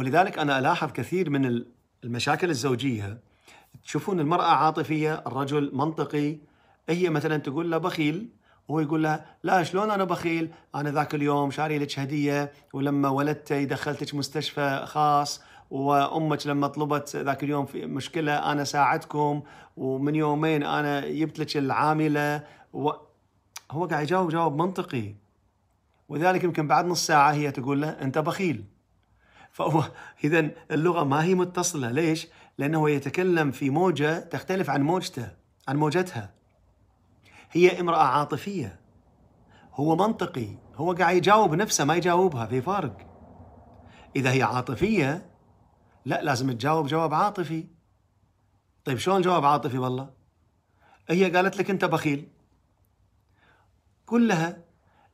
ولذلك انا الاحظ كثير من المشاكل الزوجيه تشوفون المراه عاطفيه، الرجل منطقي، هي مثلا تقول له بخيل هو يقول لها لا شلون انا بخيل؟ انا ذاك اليوم شاري لك هديه ولما ولدتي دخلتك مستشفى خاص وامك لما طلبت ذاك اليوم في مشكله انا ساعدكم ومن يومين انا جبت لك العامله و... هو قاعد يجاوب جواب منطقي وذلك يمكن بعد نص ساعه هي تقول له انت بخيل فهو إذا اللغة ما هي متصلة ليش؟ لأنه يتكلم في موجة تختلف عن موجته عن موجتها هي امرأة عاطفية هو منطقي هو قاعد يجاوب نفسه ما يجاوبها في فرق إذا هي عاطفية لا لازم تجاوب جواب عاطفي طيب شلون جواب عاطفي والله هي قالت لك أنت بخيل قل لها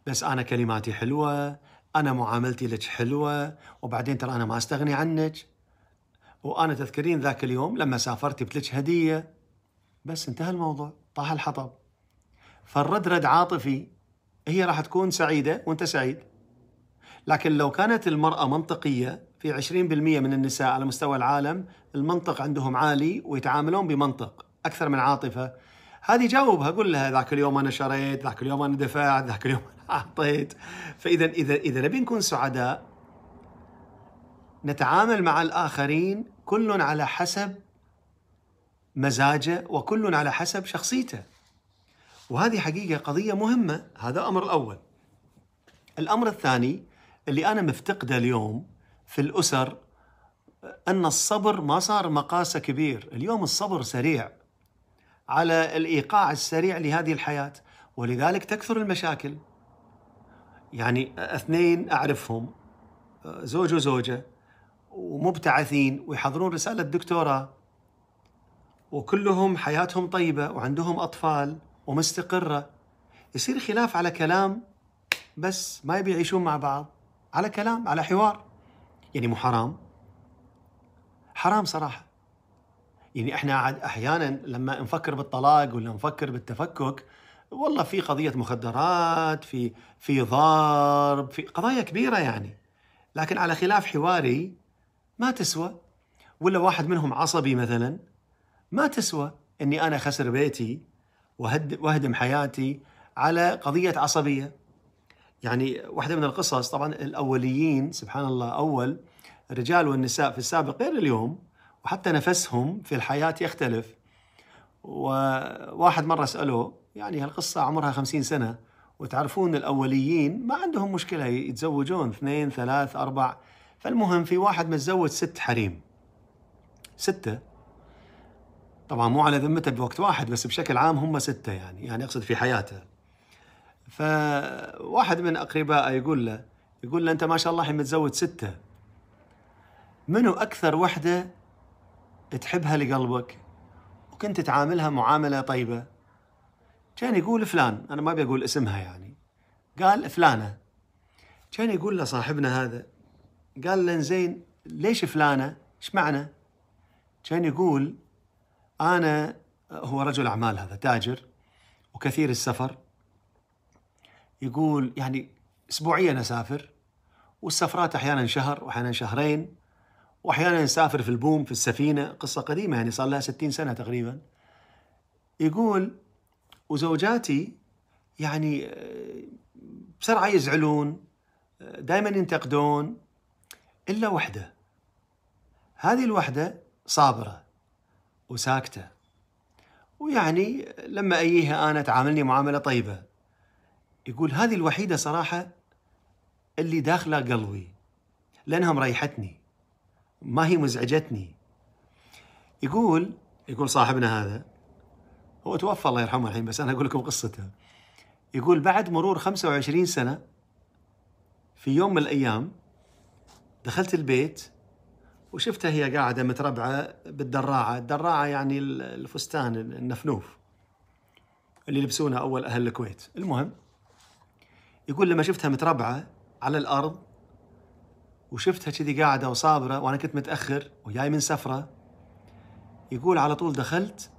بس أنا كلماتي حلوة انا معاملتي لك حلوه وبعدين ترى انا ما استغني عنك وانا تذكرين ذاك اليوم لما سافرت بتلك هديه بس انتهى الموضوع طاح الحطب فالرد رد عاطفي هي راح تكون سعيده وانت سعيد لكن لو كانت المراه منطقيه في 20% من النساء على مستوى العالم المنطق عندهم عالي ويتعاملون بمنطق اكثر من عاطفه هذه جاوبها قول لها ذاك اليوم انا شريت ذاك اليوم انا دفعت ذاك اليوم حطيت آه، فاذا اذا اذا نبي نكون سعداء نتعامل مع الاخرين كل على حسب مزاجه وكل على حسب شخصيته وهذه حقيقه قضيه مهمه هذا امر الاول الامر الثاني اللي انا مفتقده اليوم في الاسر ان الصبر ما صار مقاسه كبير اليوم الصبر سريع على الايقاع السريع لهذه الحياه ولذلك تكثر المشاكل يعني اثنين اعرفهم زوج وزوجه ومبتعثين ويحضرون رساله دكتوراه وكلهم حياتهم طيبه وعندهم اطفال ومستقره يصير خلاف على كلام بس ما يبي يعيشون مع بعض على كلام على حوار يعني مو حرام حرام صراحه يعني احنا احيانا لما نفكر بالطلاق ولا نفكر بالتفكك والله في قضيه مخدرات في في ضرب في قضايا كبيره يعني لكن على خلاف حواري ما تسوى ولا واحد منهم عصبي مثلا ما تسوى اني انا خسر بيتي واهدم حياتي على قضيه عصبيه يعني واحده من القصص طبعا الاوليين سبحان الله اول الرجال والنساء في السابق غير اليوم وحتى نفسهم في الحياه يختلف وواحد مرة سأله يعني هالقصة عمرها خمسين سنة وتعرفون الأوليين ما عندهم مشكلة يتزوجون اثنين ثلاث أربع فالمهم في واحد متزوج ست حريم ستة طبعا مو على ذمته بوقت واحد بس بشكل عام هم ستة يعني يعني أقصد في حياته فواحد من أقربائه يقول له يقول له أنت ما شاء الله متزوج ستة منو أكثر وحدة تحبها لقلبك؟ وكنت تعاملها معامله طيبه كان يقول فلان انا ما ابي اقول اسمها يعني قال فلانه كان يقول له صاحبنا هذا قال له زين ليش فلانه؟ ايش معنى؟ كان يقول انا هو رجل اعمال هذا تاجر وكثير السفر يقول يعني اسبوعيا اسافر والسفرات احيانا شهر واحيانا شهرين واحيانا نسافر في البوم في السفينه قصه قديمه يعني صار لها 60 سنه تقريبا يقول وزوجاتي يعني آه، بسرعه يزعلون آه، دائما ينتقدون الا وحده هذه الوحده صابره وساكته ويعني لما اجيها انا تعاملني معامله طيبه يقول هذه الوحيده صراحه اللي داخله قلبي لانها مريحتني ما هي مزعجتني يقول يقول صاحبنا هذا هو توفى الله يرحمه الحين بس انا اقول لكم قصته يقول بعد مرور 25 سنه في يوم من الايام دخلت البيت وشفتها هي قاعده متربعه بالدراعه، الدراعه يعني الفستان النفنوف اللي يلبسونه اول اهل الكويت، المهم يقول لما شفتها متربعه على الارض وشفتها كذي قاعدة وصابرة وأنا كنت متأخر وجاي من سفرة يقول على طول دخلت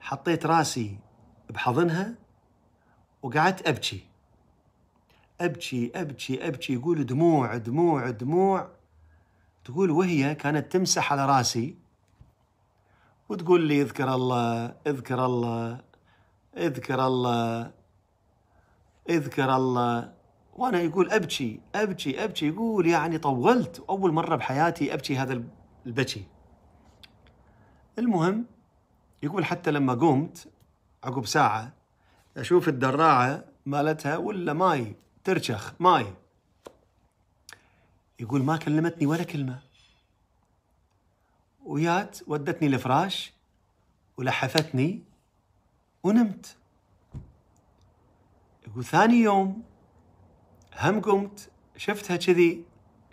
حطيت راسي بحضنها وقعدت أبكي أبكي أبكي أبكي يقول دموع دموع دموع تقول وهي كانت تمسح على راسي وتقول لي اذكر الله اذكر الله اذكر الله اذكر الله وانا يقول ابكي ابكي ابكي يقول يعني طولت اول مره بحياتي ابكي هذا البكي المهم يقول حتى لما قمت عقب ساعه اشوف الدراعه مالتها ولا ماي ترشخ ماي يقول ما كلمتني ولا كلمه ويات ودتني الفراش ولحفتني ونمت يقول ثاني يوم هم قمت شفتها كذي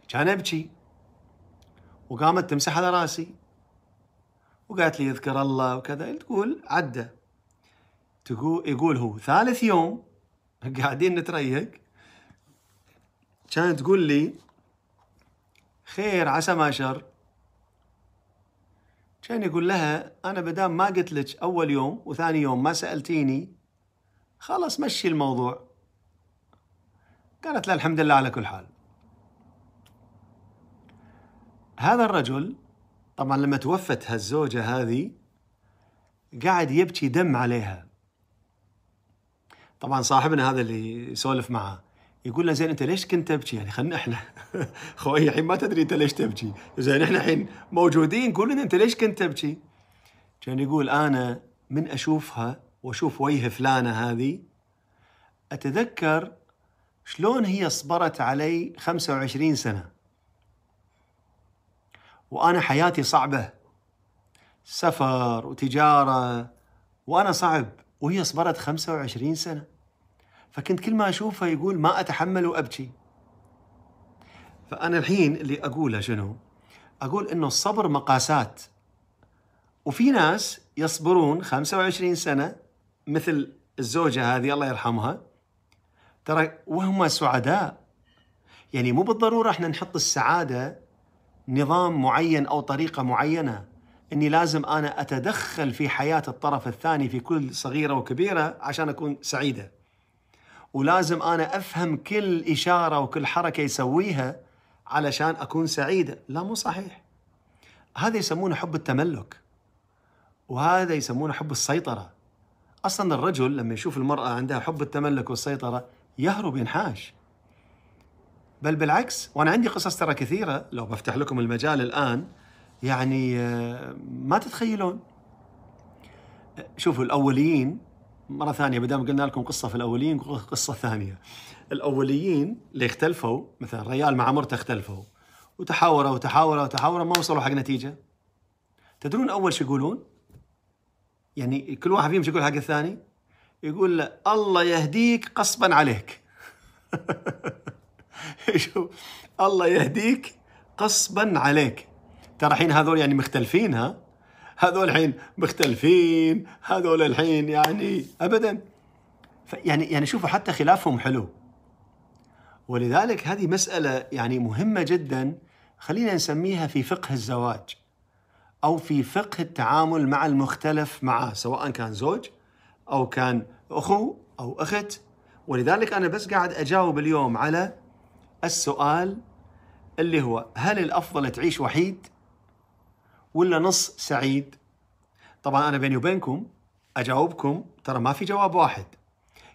كان ابكي وقامت تمسح على راسي وقالت لي اذكر الله وكذا تقول عدى تقول يقول هو ثالث يوم قاعدين نتريق كانت تقول لي خير عسى ما شر كان يقول لها انا بدام ما قلت لك اول يوم وثاني يوم ما سالتيني خلاص مشي الموضوع قالت له الحمد لله على كل حال هذا الرجل طبعا لما توفت هالزوجة هذه قاعد يبكي دم عليها طبعا صاحبنا هذا اللي يسولف معه يقول له زين انت ليش كنت تبكي يعني خلينا احنا خوي الحين ما تدري انت ليش تبكي زين احنا الحين موجودين قول لنا انت ليش كنت تبكي كان يقول انا من اشوفها واشوف وجه فلانه هذه اتذكر شلون هي صبرت علي 25 سنة وأنا حياتي صعبة سفر وتجارة وأنا صعب وهي صبرت 25 سنة فكنت كل ما أشوفها يقول ما أتحمل وأبكي فأنا الحين اللي أقوله شنو أقول إنه الصبر مقاسات وفي ناس يصبرون 25 سنة مثل الزوجة هذه الله يرحمها ترى وهم سعداء يعني مو بالضروره احنا نحط السعاده نظام معين او طريقه معينه اني لازم انا اتدخل في حياه الطرف الثاني في كل صغيره وكبيره عشان اكون سعيده ولازم انا افهم كل اشاره وكل حركه يسويها علشان اكون سعيده لا مو صحيح هذا يسمونه حب التملك وهذا يسمونه حب السيطره اصلا الرجل لما يشوف المراه عندها حب التملك والسيطره يهرب ينحاش بل بالعكس وانا عندي قصص ترى كثيره لو بفتح لكم المجال الان يعني آه، ما تتخيلون شوفوا الاوليين مره ثانيه بدام قلنا لكم قصه في الاوليين قصه ثانيه الاوليين اللي اختلفوا مثلا ريال مع مرته اختلفوا وتحاوروا وتحاوروا وتحاوروا ما وصلوا حق نتيجه تدرون اول شو يقولون؟ يعني كل واحد فيهم يقول حق الثاني يقول له الله يهديك قصبا عليك شوف الله يهديك قصبا عليك ترى الحين هذول يعني مختلفين ها هذول الحين مختلفين هذول الحين يعني ابدا يعني يعني شوفوا حتى خلافهم حلو ولذلك هذه مسألة يعني مهمة جدا خلينا نسميها في فقه الزواج أو في فقه التعامل مع المختلف معه سواء كان زوج أو كان أخو أو أخت ولذلك أنا بس قاعد أجاوب اليوم على السؤال اللي هو هل الأفضل تعيش وحيد ولا نص سعيد طبعا أنا بيني وبينكم أجاوبكم ترى ما في جواب واحد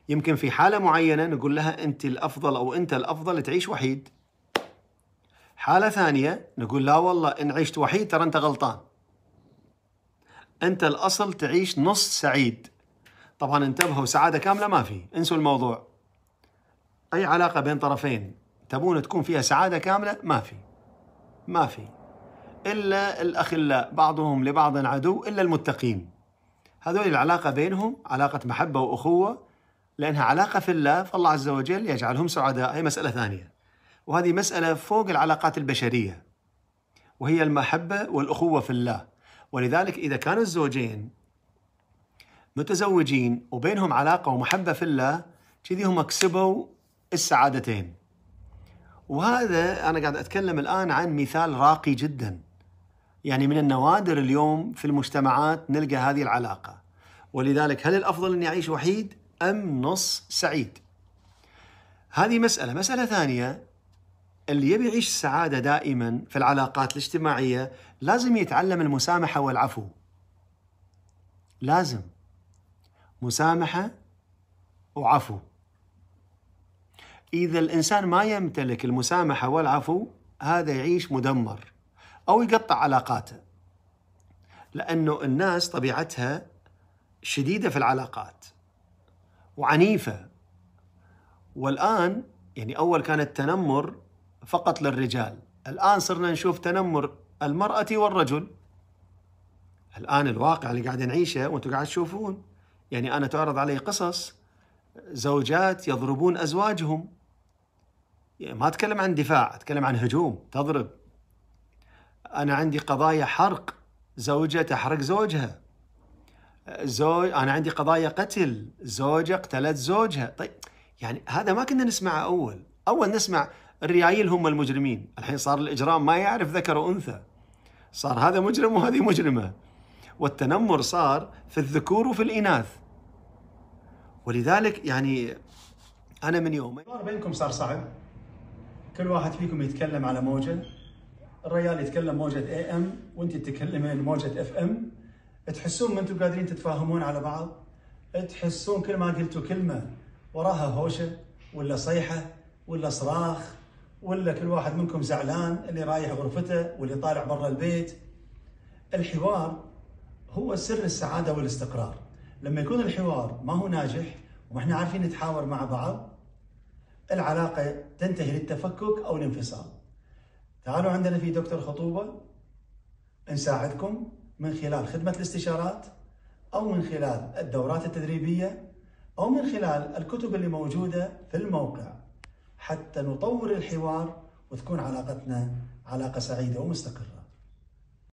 يمكن في حالة معينة نقول لها أنت الأفضل أو أنت الأفضل تعيش وحيد حالة ثانية نقول لا والله إن عشت وحيد ترى أنت غلطان أنت الأصل تعيش نص سعيد طبعا انتبهوا سعاده كامله ما في انسوا الموضوع اي علاقه بين طرفين تبون تكون فيها سعاده كامله ما في ما في الا الاخلاء بعضهم لبعض عدو الا المتقين هذول العلاقه بينهم علاقه محبه واخوه لانها علاقه في الله فالله عز وجل يجعلهم سعداء هي مساله ثانيه وهذه مساله فوق العلاقات البشريه وهي المحبه والاخوه في الله ولذلك اذا كان الزوجين متزوجين وبينهم علاقة ومحبة في الله كذي هم كسبوا السعادتين وهذا أنا قاعد أتكلم الآن عن مثال راقي جدا يعني من النوادر اليوم في المجتمعات نلقى هذه العلاقة ولذلك هل الأفضل أني أعيش وحيد أم نص سعيد هذه مسألة مسألة ثانية اللي يبي يعيش السعادة دائما في العلاقات الاجتماعية لازم يتعلم المسامحة والعفو لازم مسامحة وعفو إذا الإنسان ما يمتلك المسامحة والعفو هذا يعيش مدمر أو يقطع علاقاته لأنه الناس طبيعتها شديدة في العلاقات وعنيفة والآن يعني أول كان التنمر فقط للرجال الآن صرنا نشوف تنمر المرأة والرجل الآن الواقع اللي قاعد نعيشه وأنتم قاعد تشوفون يعني أنا تعرض علي قصص زوجات يضربون أزواجهم يعني ما أتكلم عن دفاع أتكلم عن هجوم تضرب أنا عندي قضايا حرق زوجة تحرق زوجها زوج أنا عندي قضايا قتل زوجة اقتلت زوجها طيب يعني هذا ما كنا نسمعه أول أول نسمع الريايل هم المجرمين الحين صار الإجرام ما يعرف ذكر وأنثى صار هذا مجرم وهذه مجرمة والتنمر صار في الذكور وفي الإناث ولذلك يعني أنا من يوم بينكم صار صعب كل واحد فيكم يتكلم على موجة الرجال يتكلم موجة اي ام وانت تتكلمين موجة اف ام تحسون ما انتم قادرين تتفاهمون على بعض تحسون كل ما قلتوا كلمة وراها هوشة ولا صيحة ولا صراخ ولا كل واحد منكم زعلان اللي رايح غرفته واللي طالع برا البيت الحوار هو سر السعاده والاستقرار لما يكون الحوار ما هو ناجح وما احنا عارفين نتحاور مع بعض العلاقه تنتهي للتفكك او الانفصال تعالوا عندنا في دكتور خطوبه نساعدكم من خلال خدمه الاستشارات او من خلال الدورات التدريبيه او من خلال الكتب اللي موجوده في الموقع حتى نطور الحوار وتكون علاقتنا علاقه سعيده ومستقره